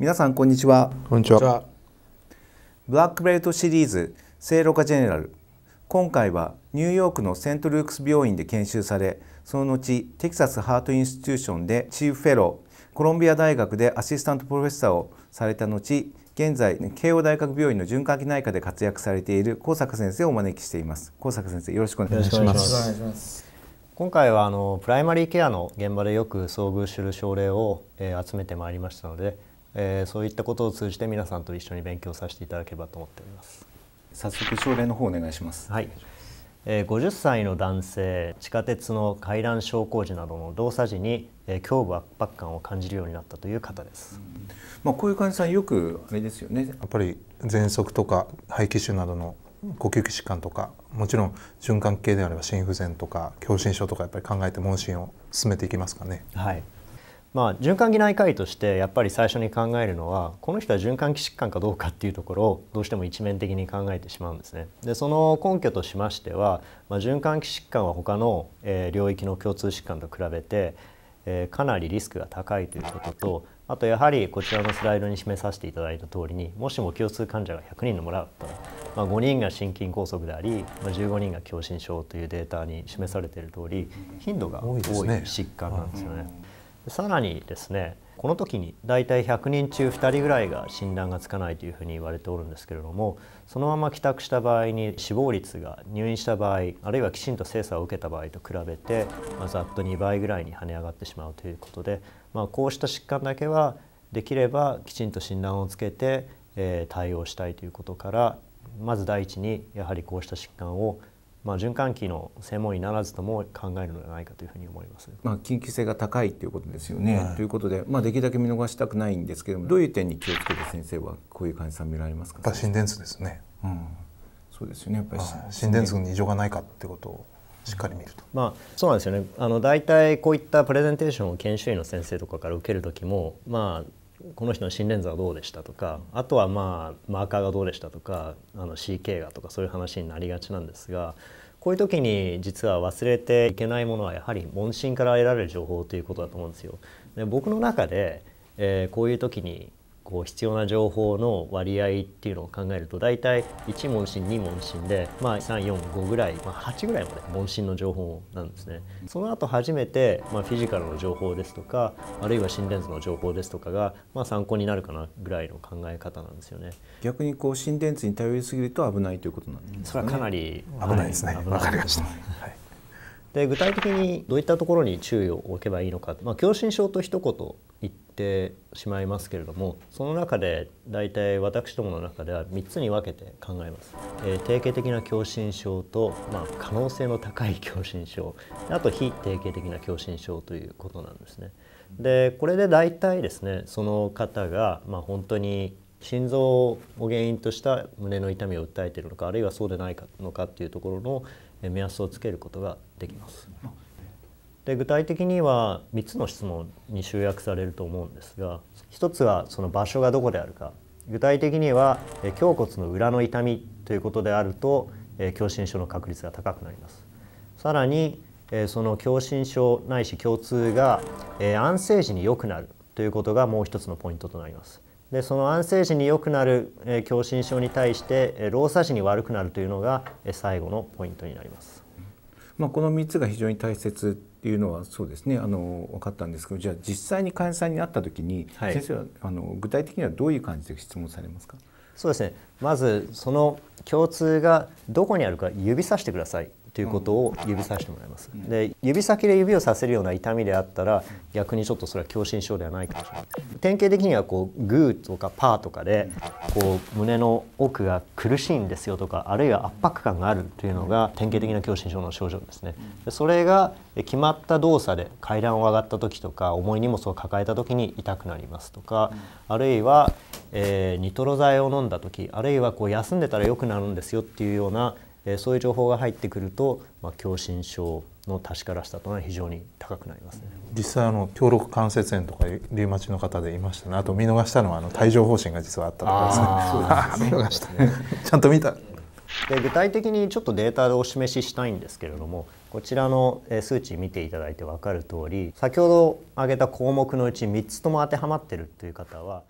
皆さんこんにちはこんにちはブラックベルトシリーズ聖路加ジェネラル今回はニューヨークのセントルークス病院で研修されその後テキサスハートインスチューションでチーフフェローコロンビア大学でアシスタントプロフェッサーをされた後現在慶応大学病院の循環器内科で活躍されている高坂先生をお招きしています高坂先生よろしくお願いします今回はあのプライマリーケアの現場でよく遭遇する症例を、えー、集めてまいりましたのでえー、そういったことを通じて皆さんと一緒に勉強させていただければと思っております早速症例の方お願いしますはい、えー、50歳の男性地下鉄の階段昇降時などの動作時に、えー、胸部圧迫感を感じるようになったという方です、うん、まあ、こういう患者さんよくあれですよねやっぱり喘息とか肺気腫などの呼吸器疾患とかもちろん循環系であれば心不全とか狭心症とかやっぱり考えて問診を進めていきますかね。はいまあ、循環器内科医としてやっぱり最初に考えるのはこの人は循環器疾患かどうかっていうところをどうしても一面的に考えてしまうんですね。でその根拠としましては、まあ、循環器疾患は他の、えー、領域の共通疾患と比べて、えー、かなりリスクが高いということとあとやはりこちらのスライドに示させていただいた通りにもしも共通患者が100人のもらったら、まあ、5人が心筋梗塞であり、まあ、15人が狭心症というデータに示されている通り頻度が多い疾患なんですよね。さらにですねこの時に大体100人中2人ぐらいが診断がつかないというふうに言われておるんですけれどもそのまま帰宅した場合に死亡率が入院した場合あるいはきちんと精査を受けた場合と比べて、まあ、ざっと2倍ぐらいに跳ね上がってしまうということで、まあ、こうした疾患だけはできればきちんと診断をつけて、えー、対応したいということからまず第一にやはりこうした疾患をまあ、循環器の専門医ならずとも考えるのではないかというふうに思います、まあ、緊急性が高いということですよね。はい、ということで、まあ、できるだけ見逃したくないんですけどもどういう点に気をつけて先生はこういう患者さん見られますか、やっぱ心電図ですね、うん、そうですよねやっぱり、心電図に異常がないかってことをしっかり見ると、まあ、そうなんですよねあの大体こういったプレゼンテーションを研修医の先生とかから受ける時も、まあ、この人の心電図はどうでしたとかあとはまあマーカーがどうでしたとかあの CK がとかそういう話になりがちなんですがこういう時に実は忘れていけないものはやはり問診から得られる情報ということだと思うんですよ。で僕の中で、えー、こういう時にこう必要な情報の割合っていうのを考えると大体1問診2問診で、まあ、345ぐらい、まあ、8ぐらいまで問診の情報なんですねその後初めて、まあ、フィジカルの情報ですとかあるいは心電図の情報ですとかが、まあ、参考になるかなぐらいの考え方なんですよね逆にこう心電図に頼りすぎると危ないということなんですねそれはかなり、危ないですね分かりました、はいで具体的にどういったところに注意を置けばいいのか、まあ、狭心症と一言てしまいますけれどもその中で大体私どもの中では3つに分けて考えます、えー、定型的な狭心症と、まあ、可能性の高い狭心症あと非定型的な狭心症ということなんですねでこれで大体ですねその方が、まあ、本当に心臓を原因とした胸の痛みを訴えているのかあるいはそうでないのかっていうところの目安をつけることができます。で具体的には3つの質問に集約されると思うんですが1つはその場所がどこであるか具体的には胸骨の裏の痛みということであると狭心症の確率が高くなりますさらにその狭心症ないし共痛が安静時に良くなるということがもう一つのポイントとなりますでその安静時に良くなる狭心症に対して老化時に悪くなるというのが最後のポイントになりますまあ、この3つが非常に大切っていうのはそうですねあの分かったんですけどじゃあ実際に患者さんに会った時に、はい、先生はあの具体的にはどういう感じで質問されますかそうですねまずその共通がどこにあるか指さしてくださいということを指さしてもらいます、うん、で指先で指をさせるような痛みであったら逆にちょっとそれは狭心症ではないかもしれない典型的にはこうグーとかパーとかでこう胸の奥が苦しいんですよとかあるいは圧迫感があるというのが典型的な狭心症の症状ですねでそれが決まった動作で階段を上がった時とか重い荷物を抱えた時に痛くなりますとかあるいは、えニトロ剤を飲んだ時あるいはこう休んでたら良くなるんですよっていうようなえそういう情報が入ってくると、まあ、狭心症の確からしたというのは非常に高くなります、ね、実際あの強力関節炎とかリウマチの方でいましたねあと見逃したのはあの帯状疱疹が実はあったとかですね見逃した、ね、ちゃんと見たで具体的にちょっとデータでお示ししたいんですけれどもこちらの数値見ていただいてわかる通り先ほど挙げた項目のうち3つとも当てはまってるという方は